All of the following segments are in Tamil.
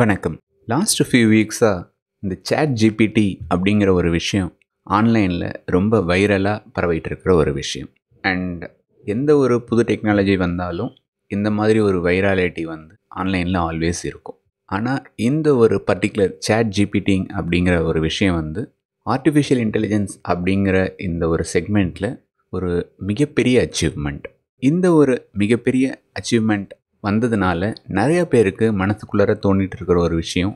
வணக்கம் லாஸ்ட் ஃபியூ வீக்ஸாக இந்த சேட் ஜிபிடி அப்படிங்கிற ஒரு விஷயம் ஆன்லைனில் ரொம்ப வைரலாக பரவிட்டு இருக்கிற ஒரு விஷயம் அண்ட் எந்த ஒரு புது டெக்னாலஜி வந்தாலும் இந்த மாதிரி ஒரு வைராலிட்டி வந்து ஆன்லைனில் ஆல்வேஸ் இருக்கும் ஆனால் இந்த ஒரு பர்டிகுலர் சேட் ஜிபிடிங் அப்படிங்கிற ஒரு விஷயம் வந்து ஆர்டிஃபிஷியல் இன்டெலிஜென்ஸ் அப்படிங்கிற இந்த ஒரு செக்மெண்ட்டில் ஒரு மிகப்பெரிய அச்சீவ்மெண்ட் இந்த ஒரு மிகப்பெரிய அச்சீவ்மெண்ட் வந்ததுனால நிறைய பேருக்கு மனசுக்குள்ளார தோண்டிட்டு இருக்கிற ஒரு விஷயம்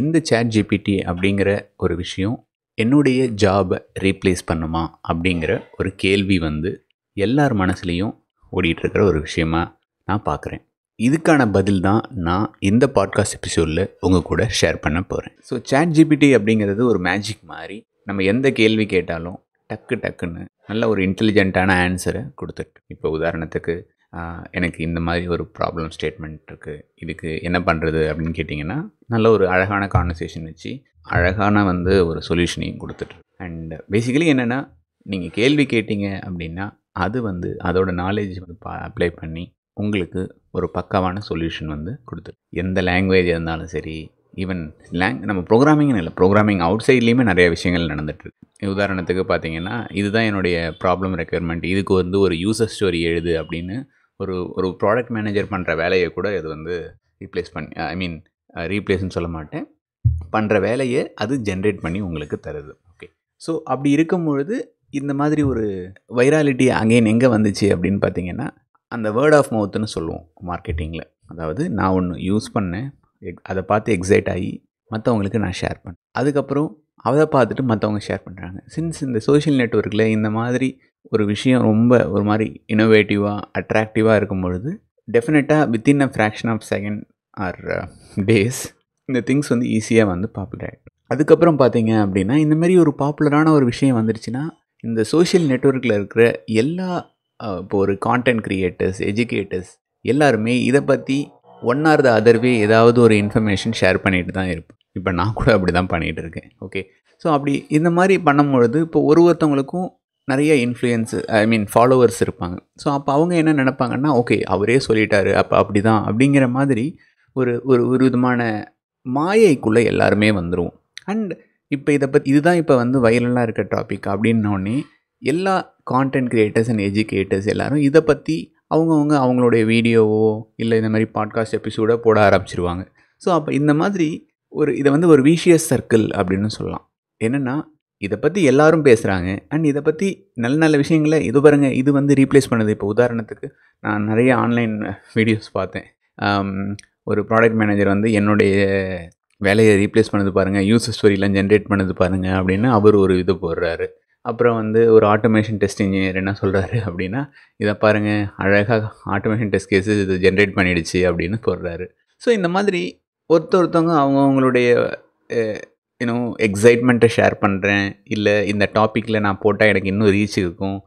இந்த சேட் ஜிபிடி அப்படிங்கிற ஒரு விஷயம் என்னுடைய ஜாபை ரீப்ளேஸ் பண்ணுமா அப்படிங்கிற ஒரு கேள்வி வந்து எல்லார் மனசுலேயும் ஓடிட்டுருக்கிற ஒரு விஷயமா நான் பார்க்குறேன் இதுக்கான பதில் தான் நான் இந்த பாட்காஸ்ட் எபிசோடில் உங்கள் கூட ஷேர் பண்ண போகிறேன் ஸோ சேட் ஜிபிடி அப்படிங்கிறது ஒரு மேஜிக் மாதிரி நம்ம எந்த கேள்வி கேட்டாலும் டக்கு டக்குன்னு நல்ல ஒரு இன்டெலிஜென்ட்டான ஆன்சரை கொடுத்துட்டு இப்போ உதாரணத்துக்கு எனக்கு இந்த மாதிரி ஒரு ப்ராப்ளம் ஸ்டேட்மெண்ட் இருக்குது இதுக்கு என்ன பண்ணுறது அப்படின்னு கேட்டிங்கன்னா நல்ல ஒரு அழகான கான்வர்சேஷன் வச்சு அழகான வந்து ஒரு சொல்யூஷனையும் கொடுத்துட்டு அண்ட் பேசிக்கலி என்னென்னா நீங்கள் கேள்வி கேட்டீங்க அப்படின்னா அது வந்து அதோட நாலேஜ் வந்து பா அப்ளை பண்ணி உங்களுக்கு ஒரு பக்கமான சொல்யூஷன் வந்து கொடுத்துரு எந்த லாங்குவேஜ் இருந்தாலும் சரி ஈவன் லேங் நம்ம ப்ரோக்ராமிங்னு இல்லை ப்ரோக்ராமிங் அவுட் சைட்லேயுமே நிறைய விஷயங்கள் நடந்துட்டுருக்கு உதாரணத்துக்கு பார்த்தீங்கன்னா இதுதான் என்னுடைய ப்ராப்ளம் ரெக்குயர்மெண்ட் இதுக்கு வந்து ஒரு யூசர் ஸ்டோரி எழுது அப்படின்னு ஒரு ஒரு ப்ராடக்ட் மேனேஜர் பண்ணுற வேலையை கூட இது வந்து ரீப்ளேஸ் பண்ணி ஐ மீன் ரீப்ளேஸ்ன்னு சொல்ல மாட்டேன் பண்ணுற வேலையை அது ஜென்ரேட் பண்ணி உங்களுக்கு தருது ஓகே ஸோ அப்படி இருக்கும் பொழுது இந்த மாதிரி ஒரு வைராலிட்டி அங்கெயின் எங்கே வந்துச்சு அப்படின்னு பார்த்தீங்கன்னா அந்த வேர்ட் ஆஃப் மவுத்துன்னு சொல்லுவோம் மார்க்கெட்டிங்கில் அதாவது நான் ஒன்று யூஸ் பண்ணேன் எக் அதை பார்த்து எக்ஸைட் ஆகி மற்றவங்களுக்கு நான் ஷேர் பண்ணேன் அதுக்கப்புறம் அதை பார்த்துட்டு மற்றவங்க ஷேர் பண்ணுறாங்க சின்ஸ் இந்த சோஷியல் நெட்ஒர்க்கில் இந்த மாதிரி ஒரு விஷயம் ரொம்ப ஒரு மாதிரி இனோவேட்டிவாக அட்ராக்டிவாக இருக்கும் பொழுது டெஃபினட்டாக within a fraction of second or days இந்த திங்ஸ் வந்து ஈஸியாக வந்து பாப்புலர் ஆகிடும் அதுக்கப்புறம் பார்த்தீங்க அப்படின்னா இந்த மாதிரி ஒரு பாப்புலரான ஒரு விஷயம் வந்துருச்சுன்னா இந்த சோஷியல் நெட்ஒர்க்கில் இருக்கிற எல்லா இப்போ ஒரு கான்டென்ட் க்ரியேட்டர்ஸ் எஜுகேட்டர்ஸ் எல்லாருமே இதை பற்றி ஒன் ஆர் த அதர்வே ஏதாவது ஒரு இன்ஃபர்மேஷன் ஷேர் பண்ணிட்டு தான் இருப்போம் இப்போ நான் கூட அப்படி தான் பண்ணிகிட்டு இருக்கேன் ஓகே ஸோ அப்படி இந்த மாதிரி பண்ணும்பொழுது இப்போ ஒரு ஒருத்தவங்களுக்கும் நிறைய இன்ஃப்ளூயன்ஸு ஐ மீன் ஃபாலோவர்ஸ் இருப்பாங்க ஸோ அப்போ அவங்க என்ன நினப்பாங்கன்னா ஓகே அவரே சொல்லிட்டாரு அப்போ அப்படி தான் அப்படிங்கிற மாதிரி ஒரு ஒரு ஒரு விதமான மாயைக்குள்ளே எல்லாருமே வந்துடுவோம் அண்ட் இப்போ இதை பற்றி இதுதான் இப்போ வந்து வைரலாக இருக்க டாபிக் அப்படின்னோடனே எல்லா கான்டென்ட் க்ரியேட்டர்ஸ் அண்ட் எஜுகேட்டர்ஸ் எல்லோரும் இதை பற்றி அவங்கவுங்க அவங்களுடைய வீடியோவோ இல்லை இந்த மாதிரி பாட்காஸ்ட் எபிசோடோ போட ஆரம்பிச்சிருவாங்க ஸோ அப்போ இந்த மாதிரி ஒரு இதை வந்து ஒரு விஷியஸ் சர்க்கிள் அப்படின்னு சொல்லலாம் என்னென்னா இதை பற்றி எல்லாரும் பேசுகிறாங்க அண்ட் இதை பற்றி நல்ல நல்ல விஷயங்களை இது பாருங்கள் இது வந்து ரீப்ளேஸ் பண்ணுது இப்போ உதாரணத்துக்கு நான் நிறைய ஆன்லைன் வீடியோஸ் பார்த்தேன் ஒரு ப்ராடக்ட் மேனேஜர் வந்து என்னுடைய வேலையை ரீப்ளேஸ் பண்ணது பாருங்கள் யூஸ் ஸ்டோரிலாம் ஜென்ரேட் பண்ணது பாருங்கள் அப்படின்னு அவர் ஒரு இது போடுறாரு அப்புறம் வந்து ஒரு ஆட்டோமேஷன் டெஸ்ட் இன்ஜினியர் என்ன சொல்கிறாரு அப்படின்னா இதை பாருங்கள் அழகாக ஆட்டோமேஷன் டெஸ்ட் கேஸு இது ஜென்ரேட் பண்ணிடுச்சு அப்படின்னு போடுறாரு ஸோ இந்த மாதிரி ஒருத்த ஒருத்தவங்க அவங்கவுங்களுடைய யூனோ எக்ஸைட்மெண்ட்டை ஷேர் பண்ணுறேன் இல்லை இந்த டாப்பிக்கில் நான் போட்டால் எனக்கு இன்னும் ரீச் இருக்கும்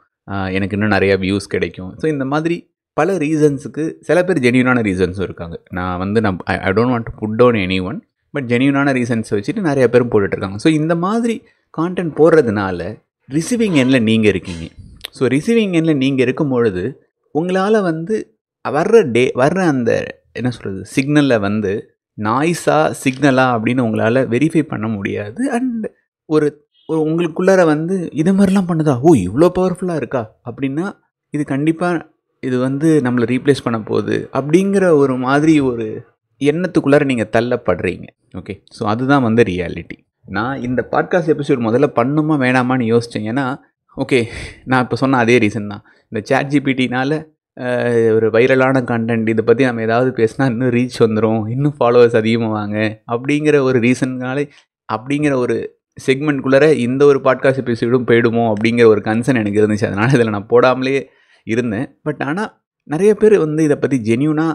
எனக்கு இன்னும் நிறையா வியூஸ் கிடைக்கும் ஸோ இந்த மாதிரி பல ரீசன்ஸுக்கு சில பேர் ஜென்யூனான ரீசன்ஸும் இருக்காங்க நான் வந்து நான் I don't want to put down any one but ஜென்யூனான ரீசன்ஸ் வச்சுட்டு நிறையா பேரும் போட்டுட்ருக்காங்க ஸோ இந்த மாதிரி கான்டென்ட் போடுறதுனால ரிசீவிங் எண்ணில் நீங்கள் இருக்கீங்க ஸோ ரிசீவிங் எண்ணில் நீங்கள் இருக்கும் பொழுது உங்களால் வந்து வர்ற டே வர்ற அந்த என்ன சொல்கிறது சிக்னலில் வந்து நாய்ஸாக சிக்னலாக அப்படின்னு உங்களால் வெரிஃபை பண்ண முடியாது அண்ட் ஒரு உங்களுக்குள்ளார வந்து இது மாதிரிலாம் பண்ணுதா ஓ இவ்வளோ பவர்ஃபுல்லாக இருக்கா அப்படின்னா இது கண்டிப்பாக இது வந்து நம்மளை ரீப்ளேஸ் பண்ண போகுது அப்படிங்கிற ஒரு மாதிரி ஒரு எண்ணத்துக்குள்ளார நீங்கள் தள்ளப்படுறீங்க ஓகே ஸோ அதுதான் வந்து ரியாலிட்டி நான் இந்த பாட்காஸ்ட் எபிசோட் முதல்ல பண்ணுமா வேணாமான்னு யோசித்தேன் ஏன்னா ஓகே நான் இப்போ சொன்ன அதே ரீசன் தான் இந்த சேட் ஜிபிடினால் ஒரு வைரலான கண்டென்ட் இதை பற்றி நம்ம ஏதாவது பேசினா இன்னும் ரீச் வந்துடும் இன்னும் ஃபாலோவர்ஸ் வாங்க அப்படிங்கிற ஒரு ரீசன்னாலே அப்படிங்கிற ஒரு செக்மெண்ட்குள்ளே இந்த ஒரு பாட்காஸ்ட் எபிசோடும் போயிடுமோ அப்படிங்கிற ஒரு கன்சர்ன் எனக்கு இருந்துச்சு அதனால் இதில் நான் போடாமலே இருந்தேன் பட் ஆனால் நிறைய பேர் வந்து இதை பற்றி ஜென்யூனாக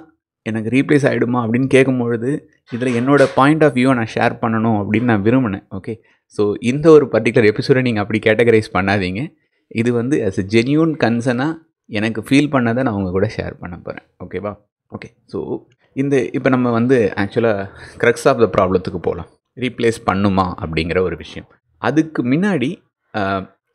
எனக்கு ரீப்ளேஸ் ஆகிடுமா அப்படின்னு கேட்கும்பொழுது இதில் என்னோடய பாயிண்ட் ஆஃப் வியூவை நான் ஷேர் பண்ணணும் அப்படின்னு நான் விரும்பினேன் ஓகே ஸோ இந்த ஒரு பர்டிகுலர் எபிசோடை நீங்கள் அப்படி கேட்டகரைஸ் பண்ணாதீங்க இது வந்து ஆஸ் எ ஜென்யூன் கன்சர்னாக எனக்கு ஃபீல் பண்ணதை நான் உங்கள் கூட ஷேர் பண்ண போகிறேன் ஓகேவா ஓகே ஸோ இந்த இப்போ நம்ம வந்து ஆக்சுவலாக க்ரக்ஸ் ஆஃப் த ப்ராப்ளத்துக்கு போகலாம் ரீப்ளேஸ் பண்ணுமா அப்படிங்கிற ஒரு விஷயம் அதுக்கு முன்னாடி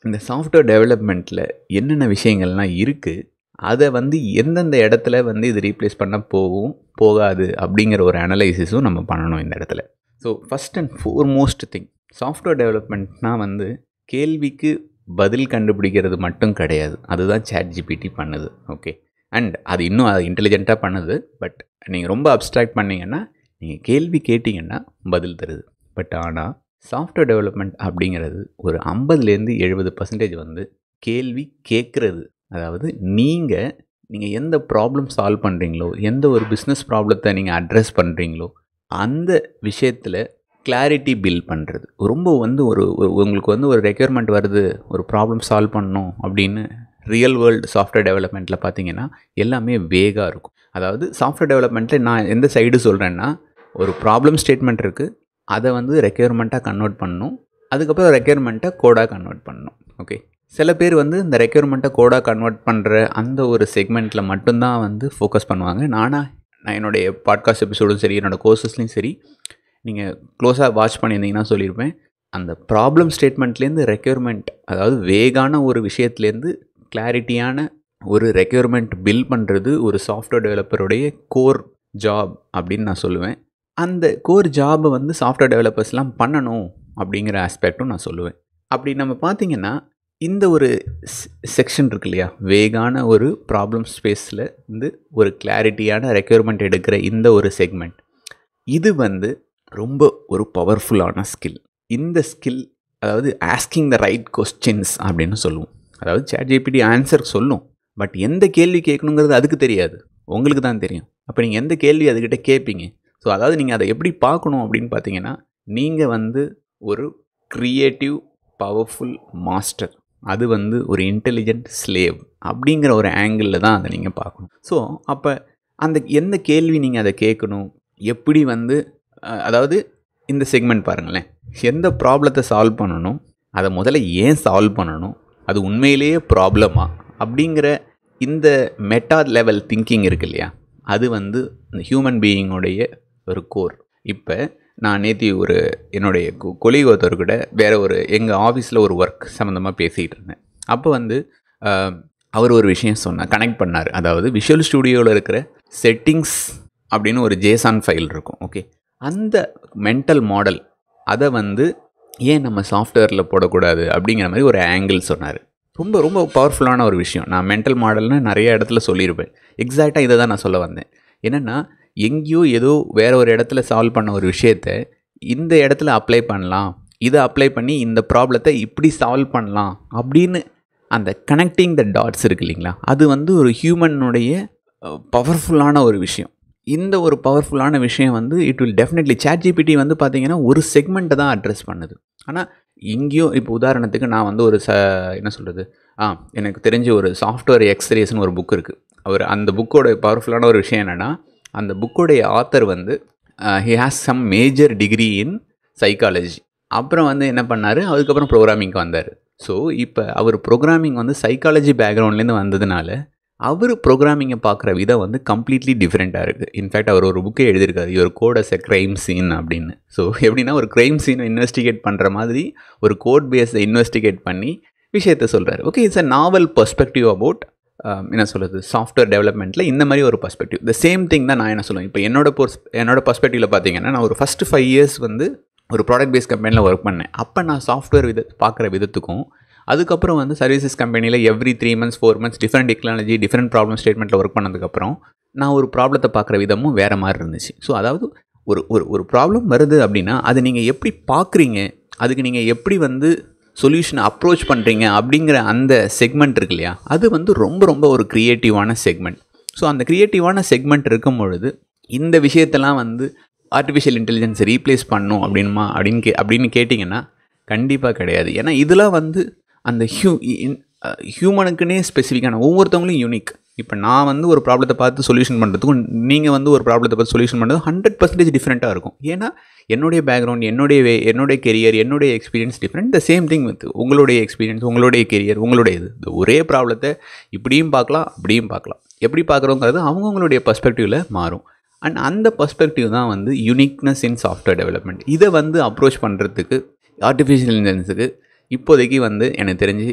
இந்த சாஃப்ட்வேர் டெவலப்மெண்ட்டில் என்னென்ன விஷயங்கள்லாம் இருக்குது அதை வந்து எந்தெந்த இடத்துல வந்து இது ரீப்ளேஸ் பண்ண போகும் போகாது அப்படிங்கிற ஒரு அனலைசிஸும் நம்ம பண்ணணும் இந்த இடத்துல so first and foremost thing software டெவலப்மெண்ட்னால் வந்து கேள்விக்கு பதில் கண்டுபிடிக்கிறது மட்டும் கிடையாது அதுதான் சேட் ஜிபிடி பண்ணுது ஓகே அண்ட் அது இன்னும் அது இன்டெலிஜென்ட்டாக பண்ணுது பட் நீங்கள் ரொம்ப அப்ட்ராக்ட் பண்ணிங்கன்னா நீங்கள் கேள்வி கேட்டிங்கன்னா பதில் தருது பட் ஆனால் சாஃப்ட்வேர் டெவலப்மெண்ட் அப்படிங்கிறது ஒரு ஐம்பதுலேருந்து எழுபது பர்சன்டேஜ் வந்து கேள்வி கேட்குறது அதாவது நீங்கள் நீங்கள் எந்த ப்ராப்ளம் சால்வ் பண்ணுறீங்களோ எந்த ஒரு பிஸ்னஸ் ப்ராப்ளத்தை நீங்கள் அட்ரஸ் பண்ணுறீங்களோ அந்த விஷயத்தில் கிளாரிட்டி பில் பண்ணுறது ரொம்ப வந்து ஒரு உங்களுக்கு வந்து ஒரு ரெக்யர்மெண்ட் வருது ஒரு ப்ராப்ளம் சால்வ் பண்ணணும் அப்படின்னு ரியல் வேர்ல்டு சாஃப்ட்வேர் டெவலப்மெண்ட்டில் பார்த்தீங்கன்னா எல்லாமே வேகாக இருக்கும் அதாவது சாஃப்ட்வேர் டெவலப்மெண்ட்டில் நான் எந்த சைடு சொல்கிறேன்னா ஒரு ப்ராப்ளம் ஸ்டேட்மெண்ட் இருக்குது அதை வந்து ரெக்யர்மெண்ட்டாக கன்வெர்ட் பண்ணணும் அதுக்கப்புறம் ரெக்யர்மெண்ட்டை கோடாக கன்வெர்ட் பண்ணணும் ஓகே சில பேர் வந்து இந்த ரெக்யர்மெண்ட்டை கோடாக கன்வெர்ட் பண்ணுற அந்த ஒரு செக்மெண்ட்டில் மட்டும்தான் வந்து ஃபோக்கஸ் பண்ணுவாங்க நானாக நான் என்னுடைய பாட்காஸ்ட் எபிசோடும் சரி என்னோடய கோர்சஸ்லையும் சரி நீங்கள் க்ளோஸாக வாட்ச் பண்ணியிருந்தீங்கன்னா சொல்லியிருப்பேன் அந்த ப்ராப்ளம் ஸ்டேட்மெண்ட்லேருந்து ரெக்யூர்மெண்ட் அதாவது வேகான ஒரு விஷயத்துலேருந்து கிளாரிட்டியான ஒரு ரெக்யூர்மெண்ட் பில் பண்ணுறது ஒரு சாஃப்ட்வேர் டெவலப்பருடைய கோர் ஜாப் அப்படின்னு நான் சொல்லுவேன் அந்த கோர் ஜாபை வந்து சாஃப்ட்வேர் டெவலப்பர்ஸ்லாம் பண்ணணும் அப்படிங்கிற ஆஸ்பெக்டும் நான் சொல்லுவேன் அப்படி நம்ம பார்த்திங்கன்னா இந்த ஒரு செக்ஷன் இருக்கு இல்லையா வேகான ஒரு ப்ராப்ளம் ஸ்பேஸில் வந்து ஒரு கிளாரிட்டியான ரெக்யூர்மெண்ட் எடுக்கிற இந்த ஒரு செக்மெண்ட் இது வந்து ரொம்ப ஒரு பவர்ஃபுல்லான ஸ்கில் இந்த ஸ்கில் அதாவது ஆஸ்கிங் த ரைட் கொஸ்டின்ஸ் அப்படின்னு சொல்லுவோம் அதாவது சேட் ஜிபிடி ஆன்சர் சொல்லும் பட் எந்த கேள்வி கேட்கணுங்கிறது அதுக்கு தெரியாது உங்களுக்கு தான் தெரியும் அப்போ நீங்கள் எந்த கேள்வி அதுக்கிட்ட கேட்பீங்க ஸோ அதாவது நீங்கள் அதை எப்படி பார்க்கணும் அப்படின்னு பார்த்தீங்கன்னா நீங்கள் வந்து ஒரு க்ரியேட்டிவ் பவர்ஃபுல் மாஸ்டர் அது வந்து ஒரு இன்டெலிஜென்ட் ஸ்லேவ் அப்படிங்கிற ஒரு ஆங்கிளில் தான் அதை நீங்கள் பார்க்கணும் ஸோ அப்போ அந்த எந்த கேள்வி நீங்கள் அதை கேட்கணும் எப்படி வந்து அதாவது இந்த செக்மெண்ட் பாருங்களேன் எந்த ப்ராப்ளத்தை சால்வ் பண்ணணும் அதை முதல்ல ஏன் சால்வ் பண்ணணும் அது உண்மையிலேயே ப்ராப்ளமா அப்படிங்கிற இந்த மெட்டா லெவல் திங்கிங் இருக்கு இல்லையா அது வந்து இந்த ஹியூமன் பீயிங்குடைய ஒரு கோர் இப்போ நான் நேற்று ஒரு என்னுடைய கொலீக் ஒருத்தர் கூட வேறு ஒரு எங்கள் ஆஃபீஸில் ஒரு ஒர்க் சம்மந்தமாக பேசிகிட்டு இருந்தேன் அப்போ வந்து அவர் ஒரு விஷயம் சொன்னார் கனெக்ட் பண்ணார் அதாவது விஷுவல் ஸ்டூடியோவில் இருக்கிற செட்டிங்ஸ் அப்படின்னு ஒரு ஜேசான் ஃபைல் இருக்கும் ஓகே அந்த மென்டல் மாடல் அதை வந்து ஏன் நம்ம சாஃப்ட்வேரில் போடக்கூடாது அப்படிங்கிற மாதிரி ஒரு ஆங்கிள் சொன்னார் ரொம்ப ரொம்ப பவர்ஃபுல்லான ஒரு விஷயம் நான் மென்டல் மாடல்னு நிறைய இடத்துல சொல்லியிருப்பேன் எக்ஸாக்டாக இதை தான் நான் சொல்ல வந்தேன் என்னென்னா எங்கேயோ ஏதோ வேற ஒரு இடத்துல சால்வ் பண்ண ஒரு விஷயத்த இந்த இடத்துல அப்ளை பண்ணலாம் இதை அப்ளை பண்ணி இந்த ப்ராப்ளத்தை இப்படி சால்வ் பண்ணலாம் அப்படின்னு அந்த கனெக்டிங் த டாட்ஸ் இருக்கு இல்லைங்களா அது வந்து ஒரு ஹியூமனுடைய பவர்ஃபுல்லான ஒரு விஷயம் இந்த ஒரு பவர்ஃபுல்லான விஷயம் வந்து it will definitely ChatGPT வந்து பார்த்திங்கன்னா ஒரு செக்மெண்ட்டை தான் அட்ரஸ் பண்ணுது ஆனால் இங்கேயும் இப்போ உதாரணத்துக்கு நான் வந்து ஒரு ச என்ன சொல்கிறது ஆ எனக்கு தெரிஞ்ச ஒரு சாஃப்ட்வேர் எக்ஸ்ரேஸ்னு ஒரு புக் இருக்குது அவர் அந்த புக்கோட பவர்ஃபுல்லான ஒரு விஷயம் என்னென்னா அந்த புக்கோடைய ஆத்தர் வந்து he has some major degree in psychology அப்புறம் வந்து என்ன பண்ணார் அதுக்கப்புறம் ப்ரோக்ராமிங்க்கு வந்தார் ஸோ இப்போ அவர் ப்ரோக்ராமிங் வந்து சைக்காலஜி பேக்ரவுண்ட்லேருந்து வந்ததுனால அவர் ப்ரோக்ராமிங்கை பார்க்குற விதம் வந்து கம்ப்ளீட்லி டிஃப்ரெண்ட்டாக இருக்குது இன்ஃபேக்ட் அவர் ஒரு புக்கே எழுதியிருக்காரு ஒரு code as a crime scene அப்படின்னு ஸோ எப்படின்னா ஒரு க்ரைம் சீனை இன்வெஸ்டிகேட் பண்ணுற மாதிரி ஒரு கோட் பேஸை இன்வெஸ்டிகேட் பண்ணி விஷயத்த சொல்கிறார் okay it's a novel perspective about என்ன சொல்கிறது சாஃப்ட்வேர் டெவலப்மெண்ட்டில் இந்த மாதிரி ஒரு பர்ஸ்பெக்டிவ் த சேம் திங் தான் நான் என்ன சொல்லுவேன் இப்போ என்னோட பொர்ஸ் என்னோட பர்ஸ்பெக்டிவில் பார்த்தீங்கன்னா நான் ஒரு ஃபஸ்ட்டு ஃபைவ் இயர்ஸ் வந்து ஒரு ப்ராடக்ட் பேஸ் கம்பெனியில் ஒர்க் பண்ணேன் அப்போ நான் சாஃப்ட்வேர் வித பார்க்குற விதத்துக்கும் அதுக்கப்புறம் வந்து சர்வீசஸ் கம்பெனியில் every three months four months different technology different problem ஸ்டேட்மெண்ட்டில் ஒர்க் பண்ணதுக்கப்புறம் நான் ஒரு ப்ராப்ளத்தை பார்க்குற விதமும் வேறு மாதிரி இருந்துச்சு ஸோ அதாவது ஒரு ஒரு ஒரு ப்ராப்ளம் வருது அப்படின்னா அது நீங்கள் எப்படி பார்க்குறீங்க அதுக்கு நீங்கள் எப்படி வந்து சொல்யூஷனை அப்ரோச் பண்ணுறீங்க அப்படிங்கிற அந்த செக்மெண்ட் இருக்கு இல்லையா அது வந்து ரொம்ப ரொம்ப ஒரு க்ரியேட்டிவான செக்மெண்ட் ஸோ அந்த க்ரியேட்டிவான செக்மெண்ட் இருக்கும் பொழுது இந்த விஷயத்தெல்லாம் வந்து ஆர்டிஃபிஷியல் இன்டெலிஜென்ஸ் ரீப்ளேஸ் பண்ணும் அப்படின்மா அப்படின்னு கே அப்படின்னு கேட்டிங்கன்னா கண்டிப்பாக கிடையாது ஏன்னா இதெல்லாம் வந்து அந்த ஹியூ ஹியூமனுக்குன்னே uh, ஸ்பெசிஃபிக்கான ஒவ்வொருத்தவங்களும் யூனிக் இப்போ நான் வந்து ஒரு ப்ராப்ளத்தை பார்த்து சொல்யூஷன் பண்ணுறதுக்கும் நீங்கள் வந்து ஒரு ப்ராப்ளத்தை பார்த்து சொல்யூஷன் பண்ணுறது ஹண்ட்ரட் பர்சன்டேஜ் டிஃப்ரெண்ட்டாக இருக்கும் ஏன்னா என்னுடைய பேக்ரவுண்ட் என்னுடைய வே என்னுடைய கெரியர் என்னுடைய experience different the same thing with உங்களுடைய எக்ஸ்பீரியன்ஸ் உங்களுடைய கெரியர் உங்களுடைய இது ஒரே ப்ராப்ளத்தை இப்படியும் பார்க்கலாம் அப்படியும் பார்க்கலாம் எப்படி பார்க்குறோங்கிறது அவங்கவுங்களுடைய பர்ஸ்பெக்டிவில் மாறும் அண்ட் அந்த பர்ஸ்பெக்டிவ் தான் வந்து யூனிக்னஸ் இன் சாஃப்ட்வேர் டெவலப்மெண்ட் இதை வந்து அப்ரோச் பண்ணுறதுக்கு ஆர்டிஃபிஷியல் இன்டெலிஜென்ஸுக்கு இப்போதைக்கு வந்து எனக்கு தெரிஞ்சு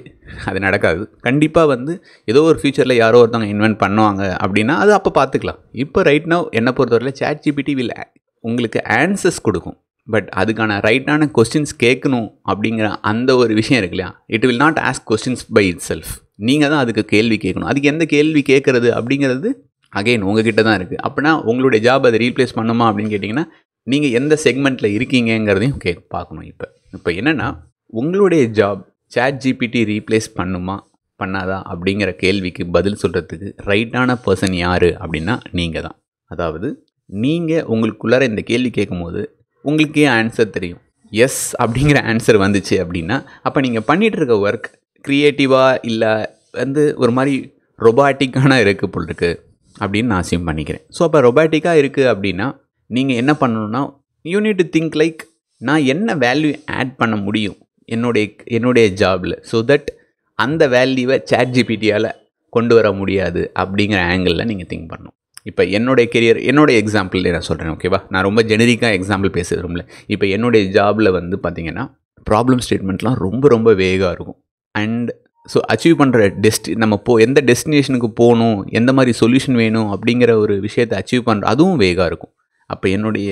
அது நடக்காது கண்டிப்பாக வந்து ஏதோ ஒரு ஃபியூச்சரில் யாரோ ஒருத்தவங்க இன்வென்ட் பண்ணுவாங்க அப்படின்னா அது அப்போ பார்த்துக்கலாம் இப்போ ரைட் நவ் என்னை பொறுத்தவரையில் சேட் ஜிபிடி வில் உங்களுக்கு ஆன்சர்ஸ் கொடுக்கும் பட் அதுக்கான ரைட்டான கொஸ்டின்ஸ் கேட்கணும் அப்படிங்கிற அந்த ஒரு விஷயம் இருக்கு இல்லையா it will not ask questions by itself நீங்கள் தான் அதுக்கு கேள்வி கேட்கணும் அதுக்கு எந்த கேள்வி கேட்குறது அப்படிங்கிறது அகெயின் உங்ககிட்ட தான் இருக்குது அப்படின்னா உங்களுடைய ஜாப் அதை ரீப்ளேஸ் பண்ணுமா அப்படின்னு கேட்டிங்கன்னா நீங்கள் எந்த செக்மெண்ட்டில் இருக்கீங்கங்கிறதையும் கே பார்க்கணும் இப்போ இப்போ என்னென்னா உங்களுடைய ஜாப் சேட் ஜிபிடி ரீப்ளேஸ் பண்ணுமா பண்ணாதா அப்படிங்கிற கேள்விக்கு பதில் சொல்கிறதுக்கு ரைட்டான பர்சன் யார் அப்படின்னா நீங்கள் தான் அதாவது நீங்கள் உங்களுக்குள்ளார இந்த கேள்வி கேட்கும்போது உங்களுக்கே ஆன்சர் தெரியும் எஸ் அப்படிங்கிற ஆன்சர் வந்துச்சு அப்படின்னா அப்போ நீங்கள் பண்ணிகிட்டு இருக்க ஒர்க் க்ரியேட்டிவாக இல்லை வந்து ஒரு மாதிரி ரொபாட்டிக்கான இருக்குது போல் இருக்குது அப்படின்னு நான் ஆசையும் பண்ணிக்கிறேன் ஸோ அப்போ ரொபாட்டிக்காக இருக்குது அப்படின்னா நீங்கள் என்ன பண்ணணுன்னா யூனிட் திங்க் லைக் நான் என்ன வேல்யூ ஆட் பண்ண முடியும் என்னுடைய என்னுடைய ஜாபில் ஸோ தட் அந்த வேல்யூவை சேட் ஜிபிடியால் கொண்டு வர முடியாது அப்படிங்கிற ஆங்கிளில் நீங்கள் திங்க் பண்ணணும் இப்போ என்னுடைய கெரியர் என்னுடைய எக்ஸாம்பிள் நான் சொல்கிறேன் ஓகேவா நான் ரொம்ப ஜெனரிக்காக எக்ஸாம்பிள் பேச விரும்பல இப்போ என்னுடைய ஜாபில் வந்து பார்த்திங்கன்னா ப்ராப்ளம் ஸ்டேட்மெண்ட்லாம் ரொம்ப ரொம்ப வேகாக இருக்கும் அண்ட் ஸோ அச்சீவ் பண்ணுற டெஸ்டி நம்ம போ எந்த டெஸ்டினேஷனுக்கு போகணும் எந்த மாதிரி சொல்யூஷன் வேணும் அப்படிங்கிற ஒரு விஷயத்தை அச்சீவ் பண்ணுற அதுவும் வேகாக இருக்கும் அப்போ என்னுடைய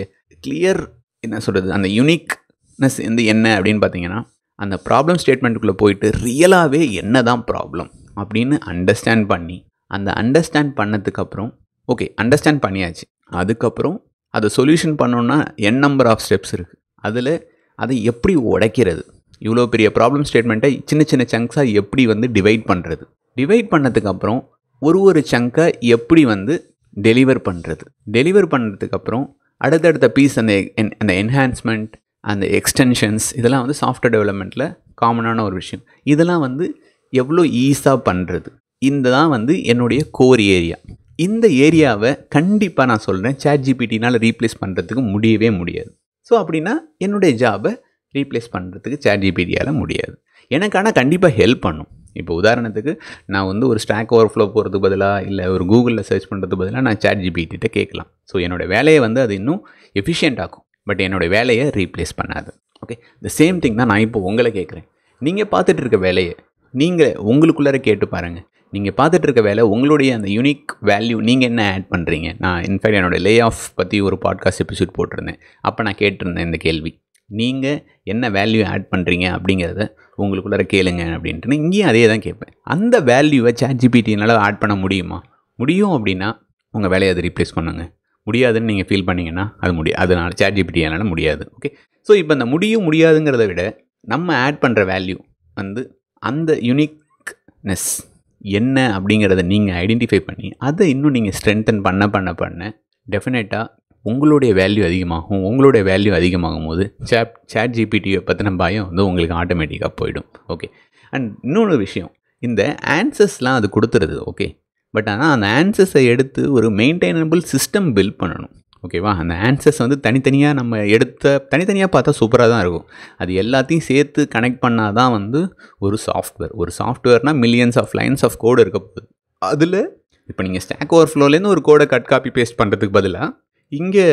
கிளியர் என்ன சொல்கிறது அந்த யூனிக்னஸ் வந்து என்ன அப்படின்னு பார்த்தீங்கன்னா அந்த ப்ராப்ளம் ஸ்டேட்மெண்ட்டுக்குள்ளே போயிட்டு ரியலாகவே என்ன தான் ப்ராப்ளம் அப்படின்னு அண்டர்ஸ்டாண்ட் பண்ணி அந்த அண்டர்ஸ்டாண்ட் பண்ணதுக்கப்புறம் ஓகே அண்டர்ஸ்டாண்ட் பண்ணியாச்சு அதுக்கப்புறம் அதை சொல்யூஷன் பண்ணோன்னா என் நம்பர் ஆஃப் ஸ்டெப்ஸ் இருக்குது அதில் அதை எப்படி உடைக்கிறது இவ்வளோ பெரிய ப்ராப்ளம் ஸ்டேட்மெண்ட்டை சின்ன சின்ன சங்க்ஸாக எப்படி வந்து டிவைட் பண்ணுறது டிவைட் பண்ணதுக்கப்புறம் ஒரு ஒரு சங்கை எப்படி வந்து டெலிவர் பண்ணுறது டெலிவர் பண்ணுறதுக்கப்புறம் அடுத்தடுத்த பீஸ் அந்த அந்த என்ஹான்ஸ்மெண்ட் அந்த எக்ஸ்டென்ஷன்ஸ் இதெல்லாம் வந்து சாஃப்ட்வேர் டெவலப்மெண்ட்டில் காமனான ஒரு விஷயம் இதெல்லாம் வந்து எவ்வளோ ஈஸியாக பண்ணுறது இந்த தான் வந்து என்னுடைய கோர் ஏரியா இந்த ஏரியாவை கண்டிப்பாக நான் சொல்கிறேன் சேட் ஜிபிடினால் ரீப்ளேஸ் பண்ணுறதுக்கு முடியவே முடியாது ஸோ அப்படின்னா என்னுடைய ஜாபை ரீப்ளேஸ் பண்ணுறதுக்கு சேட் ஜிபிடியால் முடியாது எனக்கு ஆனால் கண்டிப்பாக ஹெல்ப் பண்ணும் இப்போ உதாரணத்துக்கு நான் வந்து ஒரு ஸ்டாக் ஓவர் ஃப்ளோ போகிறதுக்கு பதிலாக இல்லை ஒரு கூகுளில் சர்ச் பண்ணுறதுக்கு பதிலாக நான் சேட் ஜிபிகிட்ட கேட்கலாம் ஸோ என்னோடய வேலையை வந்து அது இன்னும் எஃபிஷியண்ட் ஆகும் பட் என்னோடய வேலையை ரீப்ளேஸ் பண்ணாது ஓகே த சேம் திங் தான் நான் இப்போ உங்களை கேட்குறேன் நீங்கள் பார்த்துட்டு இருக்க வேலையை நீங்கள் உங்களுக்குள்ளார கேட்டு பாருங்கள் நீங்கள் பார்த்துட்டு இருக்க வேலை உங்களுடைய அந்த யூனிக் வேல்யூ நீங்கள் என்ன ஆட் பண்ணுறீங்க நான் இன்ஃபேக்ட் என்னோடய லே ஆஃப் பற்றி ஒரு பாட்காஸ்ட் எபிசோட் போட்டிருந்தேன் அப்போ நான் கேட்டிருந்தேன் இந்த கேள்வி நீங்கள் என்ன வேல்யூ ஆட் பண்ணுறீங்க அப்படிங்கிறத உங்களுக்குள்ளார கேளுங்க அப்படின்ட்டு இங்கேயும் அதே தான் கேட்பேன் அந்த வேல்யூவை சாட் ஆட் பண்ண முடியுமா முடியும் அப்படின்னா உங்கள் வேலையை அதை ரீப்ளேஸ் பண்ணுங்கள் முடியாதுன்னு நீங்கள் ஃபீல் பண்ணிங்கன்னா அது முடியாது அதனால் சேட் ஆனால் முடியாது ஓகே ஸோ இப்போ இந்த முடியும் முடியாதுங்கிறத விட நம்ம ஆட் பண்ணுற வேல்யூ வந்து அந்த யுனிக்னஸ் என்ன அப்படிங்கிறத நீங்கள் ஐடென்டிஃபை பண்ணி அதை இன்னும் நீங்கள் ஸ்ட்ரென்தன் பண்ண பண்ண பண்ண டெஃபினட்டாக உங்களுடைய வேல்யூ அதிகமாகும் உங்களுடைய வேல்யூ அதிகமாகும் போது சேட் சேட் ஜிபிடியை பற்றின பயம் வந்து உங்களுக்கு ஆட்டோமேட்டிக்காக போயிடும் ஓகே அண்ட் இன்னொன்று விஷயம் இந்த ஆன்சர்ஸ்லாம் அது கொடுத்துருது ஓகே பட் ஆனால் அந்த ஆன்சர்ஸை எடுத்து ஒரு மெயின்டைனபிள் சிஸ்டம் பில்ட் பண்ணணும் ஓகேவா அந்த ஆன்சர்ஸ் வந்து தனித்தனியாக நம்ம எடுத்த தனித்தனியாக பார்த்தா சூப்பராக தான் இருக்கும் அது எல்லாத்தையும் சேர்த்து கனெக்ட் பண்ணால் தான் வந்து ஒரு சாஃப்ட்வேர் ஒரு சாஃப்ட்வேர்னால் millions of lines of code இருக்க போகுது அதில் இப்போ நீங்கள் ஸ்டாக் ஓவர் ஃப்ளோலேருந்து ஒரு கோடை கட் காப்பி பேஸ்ட் பண்ணுறதுக்கு பதிலாக இங்கே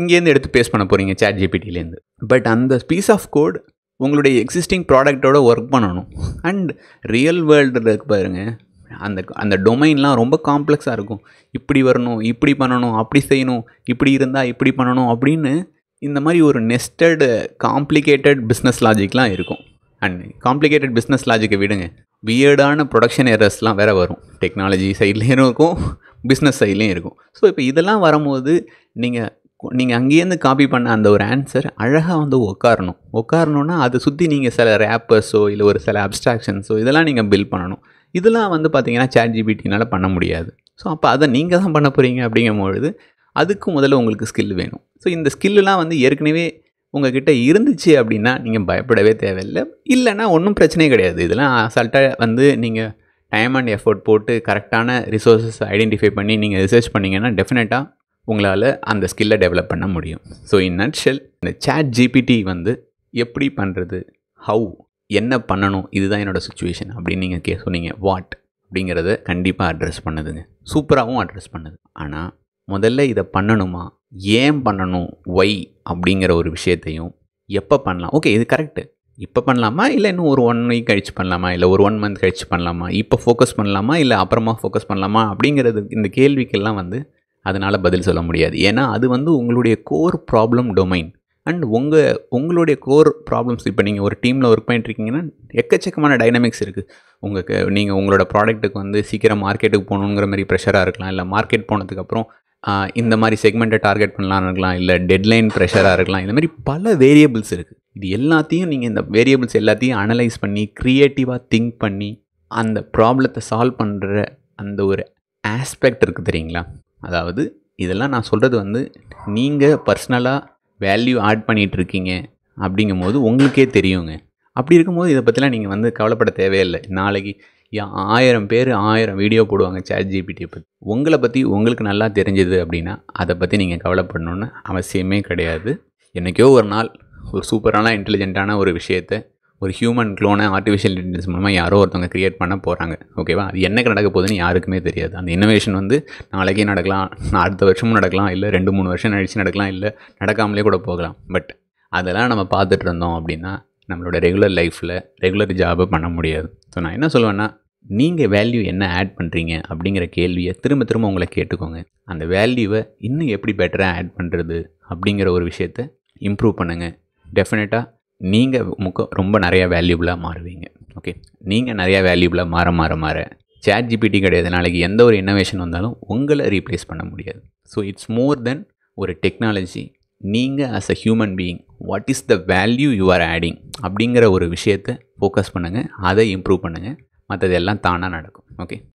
இங்கேருந்து எடுத்து பேஸ்ட் பண்ண போகிறீங்க சேட் ஜிபிடிலேருந்து பட் அந்த பீஸ் ஆஃப் கோட் உங்களுடைய எக்ஸிஸ்டிங் ப்ராடக்டோட ஒர்க் பண்ணணும் அண்ட் ரியல் வேர்ல்டில் இருக்கு பாருங்கள் அந்த அந்த டொமைன்லாம் ரொம்ப காம்ப்ளெக்ஸாக இருக்கும் இப்படி வரணும் இப்படி பண்ணணும் அப்படி செய்யணும் இப்படி இருந்தால் இப்படி பண்ணணும் அப்படின்னு இந்த மாதிரி ஒரு நெஸ்டடு காம்ப்ளிகேட்டட் பிஸ்னஸ் லாஜிக்லாம் இருக்கும் அண்ட் காம்ப்ளிகேட்டட் பிஸ்னஸ் லாஜிக்கை விடுங்க வியர்டான ப்ரொடக்ஷன் எரர்ஸ்லாம் வேறு வரும் டெக்னாலஜி சைட்லேயும் இருக்கும் பிஸ்னஸ் சைட்லேயும் இருக்கும் ஸோ இப்போ இதெல்லாம் வரும்போது நீங்கள் நீங்கள் அங்கேருந்து காப்பி பண்ண அந்த ஒரு ஆன்சர் அழகாக வந்து உட்காரணும் உட்காரணுன்னா அதை சுற்றி நீங்கள் சில ரேப்பர்ஸோ இல்லை ஒரு சில அப்ஸ்ட்ராக்ஷன்ஸோ இதெல்லாம் நீங்கள் பில்ட் பண்ணணும் இதெல்லாம் வந்து பார்த்திங்கன்னா சேட் ஜிபிடினால் பண்ண முடியாது ஸோ அப்போ அதை நீங்கள் தான் பண்ண போகிறீங்க அப்படிங்கும்பொழுது அதுக்கு முதல்ல உங்களுக்கு ஸ்கில் வேணும் ஸோ இந்த ஸ்கில்லாம் வந்து ஏற்கனவே உங்ககிட்ட இருந்துச்சு அப்படின்னா நீங்கள் பயப்படவே தேவையில்லை இல்லைன்னா ஒன்றும் பிரச்சனையே கிடையாது இதெல்லாம் அசால்ட்டாக வந்து நீங்கள் டைம் அண்ட் எஃபோர்ட் போட்டு கரெக்டான ரிசோர்ஸஸ் ஐடென்டிஃபை பண்ணி நீங்கள் ரிசர்ச் பண்ணிங்கன்னா டெஃபினட்டாக உங்களால் அந்த ஸ்கில்லை டெவலப் பண்ண முடியும் ஸோ இன் நட்ஷெல் இந்த சேட் ஜிபிடி வந்து எப்படி பண்ணுறது ஹவு என்ன பண்ணணும் இதுதான் என்னோடய சுச்சுவேஷன் அப்படின்னு நீங்கள் கே சொன்னீங்க வாட் அப்படிங்கிறத கண்டிப்பாக அட்ரஸ் பண்ணுதுங்க சூப்பராகவும் அட்ரஸ் பண்ணுது ஆனால் முதல்ல இதை பண்ணணுமா ஏன் பண்ணணும் ஒய் அப்படிங்கிற ஒரு விஷயத்தையும் எப்போ பண்ணலாம் ஓகே இது கரெக்டு இப்போ பண்ணலாமா இல்லை இன்னும் ஒரு ஒன் வீக் கழித்து பண்ணலாமா இல்லை ஒரு ஒன் மந்த் கழித்து பண்ணலாமா இப்போ ஃபோக்கஸ் பண்ணலாமா இல்லை அப்புறமா ஃபோக்கஸ் பண்ணலாமா அப்படிங்கிறது இந்த கேள்விக்கெல்லாம் வந்து அதனால் பதில் சொல்ல முடியாது ஏன்னா அது வந்து உங்களுடைய கோர் ப்ராப்ளம் டொமைன் அண்ட் உங்கள் உங்களுடைய கோர் ப்ராப்ளம்ஸ் இப்போ நீங்கள் ஒரு டீமில் ஒர்க் பண்ணிட்டுருக்கீங்கன்னா எக்கச்சக்கமான டைனமிக்ஸ் இருக்குது உங்களுக்கு நீங்கள் உங்களோட ப்ராடக்ட்டுக்கு வந்து சீக்கிரம் மார்க்கெட்டுக்கு போகணுங்கிற மாதிரி ப்ரெஷராக இருக்கலாம் இல்லை மார்க்கெட் போனதுக்கப்புறம் இந்த மாதிரி செக்மெண்ட்டை டார்கெட் பண்ணலான்னு இருக்கலாம் இல்லை டெட்லைன் ப்ரெஷராக இருக்கலாம் இந்த மாதிரி பல வேரியபிள்ஸ் இருக்குது இது எல்லாத்தையும் நீங்கள் இந்த வேரியபிள்ஸ் எல்லாத்தையும் அனலைஸ் பண்ணி க்ரியேட்டிவாக திங்க் பண்ணி அந்த ப்ராப்ளத்தை சால்வ் பண்ணுற அந்த ஒரு ஆஸ்பெக்ட் இருக்குது தெரியுங்களா அதாவது இதெல்லாம் நான் சொல்கிறது வந்து நீங்கள் பர்சனலாக வேல்யூ ஆட் பண்ணிகிட்ருக்கீங்க அப்படிங்கும் போது உங்களுக்கே தெரியுங்க அப்படி இருக்கும்போது இதை பற்றிலாம் நீங்கள் வந்து கவலைப்பட தேவையில்லை நாளைக்கு ஆயிரம் பேர் ஆயிரம் வீடியோ போடுவாங்க சேட் ஜிபிடியை பற்றி உங்களை பற்றி உங்களுக்கு நல்லா தெரிஞ்சது அப்படின்னா அதை பற்றி நீங்கள் கவலைப்படணுன்னு அவசியமே கிடையாது என்றைக்கோ ஒரு நாள் ஒரு சூப்பரான இன்டெலிஜென்ட்டான ஒரு விஷயத்தை ஒரு ஹியூமன் க்ளோனை ஆர்டிஃபிஷியல் இன்டெலிஜென்ஸ் மூலமாக யாரோ ஒருத்தவங்க க்ரியேட் பண்ண போகிறாங்க ஓகேவா அது என்னைக்கு நடக்க போகுதுன்னு யாருக்குமே தெரியாது அந்த இனோவேஷன் வந்து நாளைக்கே நடக்கலாம் அடுத்த வருஷமும் நடக்கலாம் இல்லை ரெண்டு மூணு வருஷம் நடிச்சு நடக்கலாம் இல்லை நடக்காமலே கூட போகலாம் பட் அதெல்லாம் நம்ம பார்த்துட்டு இருந்தோம் அப்படின்னா நம்மளோட ரெகுலர் லைஃப்பில் ரெகுலர் ஜாபை பண்ண முடியாது ஸோ நான் என்ன சொல்லுவேன்னா நீங்கள் வேல்யூ என்ன ஆட் பண்ணுறீங்க அப்படிங்கிற கேள்வியை திரும்ப திரும்ப உங்களை கேட்டுக்கோங்க அந்த வேல்யூவை இன்னும் எப்படி பெட்டராக ஆட் பண்ணுறது அப்படிங்கிற ஒரு விஷயத்த இம்ப்ரூவ் பண்ணுங்கள் டெஃபினட்டாக நீங்கள் முக்கம் ரொம்ப நிறையா வேல்யூபுளாக மாறுவீங்க ஓகே நீங்கள் நிறையா வேல்யூபுளாக மாற மாற மாற சேட் ஜிபிடி கிடையாது நாளைக்கு எந்த ஒரு இன்னோவேஷன் வந்தாலும் உங்களை ரீப்ளேஸ் பண்ண முடியாது ஸோ இட்ஸ் மோர் தென் ஒரு டெக்னாலஜி நீங்கள் as a human being what is the value you are adding அப்படிங்கிற ஒரு விஷயத்தை ஃபோக்கஸ் பண்ணுங்கள் அதை இம்ப்ரூவ் பண்ணுங்கள் மற்றது எல்லாம் தானாக நடக்கும் ஓகே